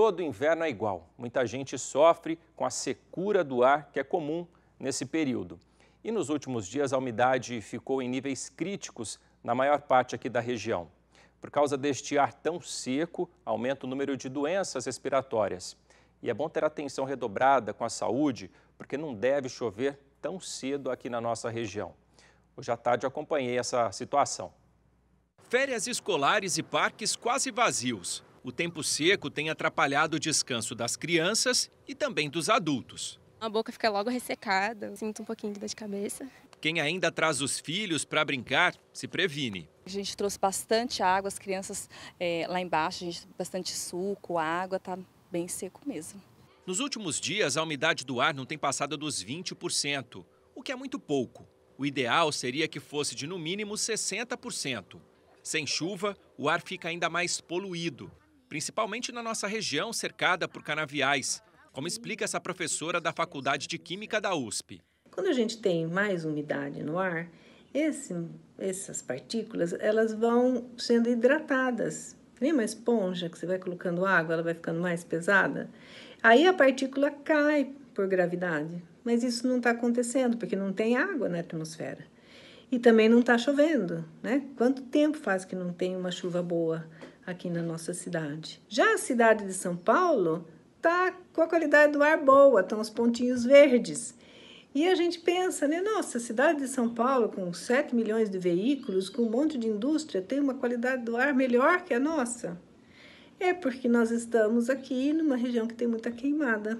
todo inverno é igual. Muita gente sofre com a secura do ar, que é comum nesse período. E nos últimos dias, a umidade ficou em níveis críticos na maior parte aqui da região. Por causa deste ar tão seco, aumenta o número de doenças respiratórias. E é bom ter atenção redobrada com a saúde, porque não deve chover tão cedo aqui na nossa região. Hoje à tarde acompanhei essa situação. Férias escolares e parques quase vazios o tempo seco tem atrapalhado o descanso das crianças e também dos adultos. A boca fica logo ressecada, sinto um pouquinho de dor de cabeça. Quem ainda traz os filhos para brincar, se previne. A gente trouxe bastante água, as crianças é, lá embaixo, a gente bastante suco, água, está bem seco mesmo. Nos últimos dias, a umidade do ar não tem passado dos 20%, o que é muito pouco. O ideal seria que fosse de no mínimo 60%. Sem chuva, o ar fica ainda mais poluído principalmente na nossa região cercada por canaviais, como explica essa professora da Faculdade de Química da USP. Quando a gente tem mais umidade no ar, esse, essas partículas elas vão sendo hidratadas. Nem uma esponja que você vai colocando água, ela vai ficando mais pesada. Aí a partícula cai por gravidade, mas isso não está acontecendo porque não tem água na atmosfera. E também não está chovendo, né? Quanto tempo faz que não tem uma chuva boa? aqui na nossa cidade. Já a cidade de São Paulo tá com a qualidade do ar boa, estão os pontinhos verdes. E a gente pensa, né? Nossa, a cidade de São Paulo, com 7 milhões de veículos, com um monte de indústria, tem uma qualidade do ar melhor que a nossa? É porque nós estamos aqui numa região que tem muita queimada.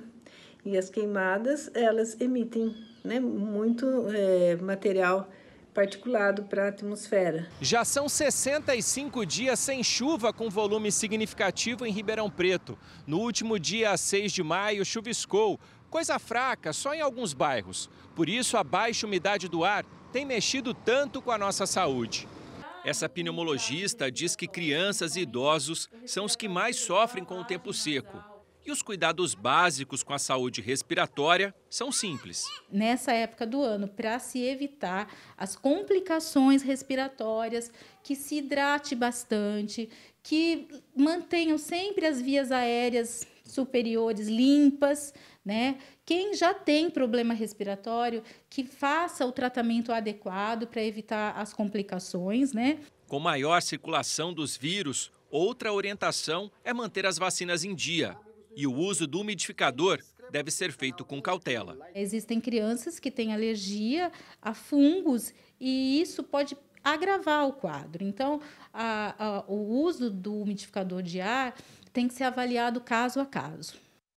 E as queimadas, elas emitem né, muito é, material particulado para a atmosfera. Já são 65 dias sem chuva com volume significativo em Ribeirão Preto. No último dia 6 de maio, chuviscou, coisa fraca só em alguns bairros. Por isso, a baixa umidade do ar tem mexido tanto com a nossa saúde. Essa pneumologista diz que crianças e idosos são os que mais sofrem com o tempo seco. E os cuidados básicos com a saúde respiratória são simples. Nessa época do ano, para se evitar as complicações respiratórias, que se hidrate bastante, que mantenham sempre as vias aéreas superiores limpas, né? Quem já tem problema respiratório, que faça o tratamento adequado para evitar as complicações, né? Com maior circulação dos vírus, outra orientação é manter as vacinas em dia e o uso do umidificador deve ser feito com cautela. Existem crianças que têm alergia a fungos e isso pode agravar o quadro. Então, a, a, o uso do umidificador de ar tem que ser avaliado caso a caso.